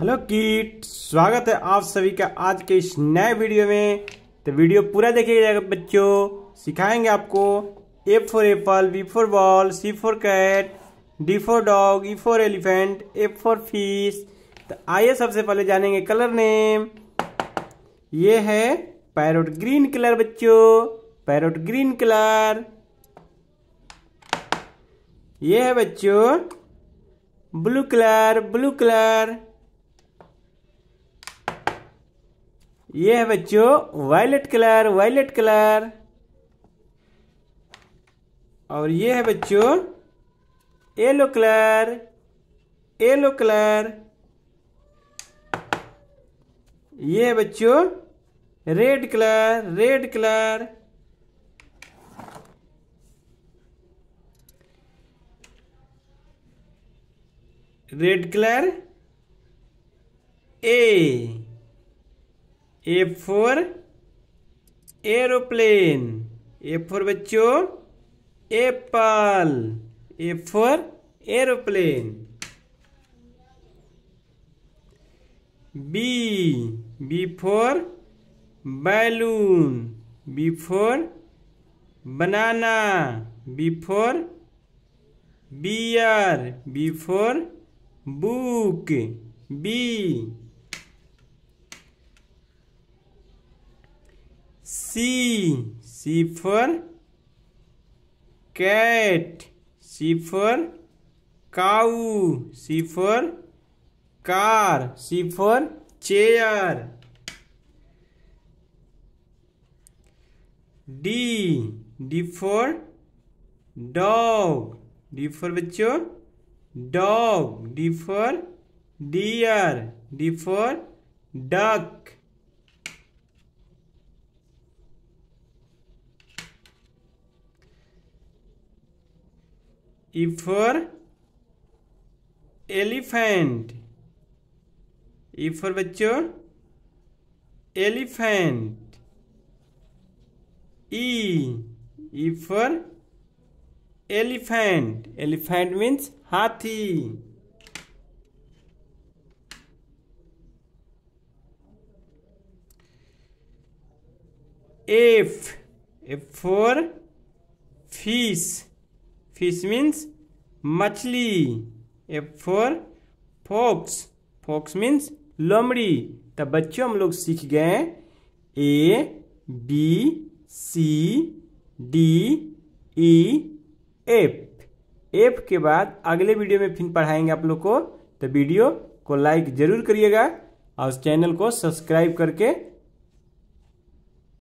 Hello कीट स्वागत है आप सभी का आज के इस नए वीडियो में तो वीडियो पूरा देखिएगा बच्चों सिखाएंगे आपको A for apple B for ball C for cat D for dog E for elephant A for fish तो आइए सबसे पहले जानेंगे कलर नेम ये है पैरोट ग्रीन कलर बच्चों पैरोट ग्रीन कलर ये है बच्चों ब्लू कलर ब्लू कलर ये है बच्चों वायलेट कलर वायलेट कलर और ये है बच्चों येलो कलर येलो कलर ये है बच्चों red colour red colour red colour A A for aeroplane A for बच्चों apple A for aeroplane B B for balloon B for banana B for bear B for book B C. C for cat. C for cow. C for car. C for chair. D. D for dog. D for बच्चों dog. D for deer. D for duck. E for elephant. E for बच्चों elephant. E E for elephant. Elephant means हाथी. F F for fish. Fish means मछली F for fox fox means लोमड़ी तब बच्चों हम लोग सीख गए A B C D E F F के बाद अगले वीडियो में फिर पढ़ाएंगे आप लोग को तो वीडियो को लाइक जरूर करिएगा और उस चैनल को सब्सक्राइब करके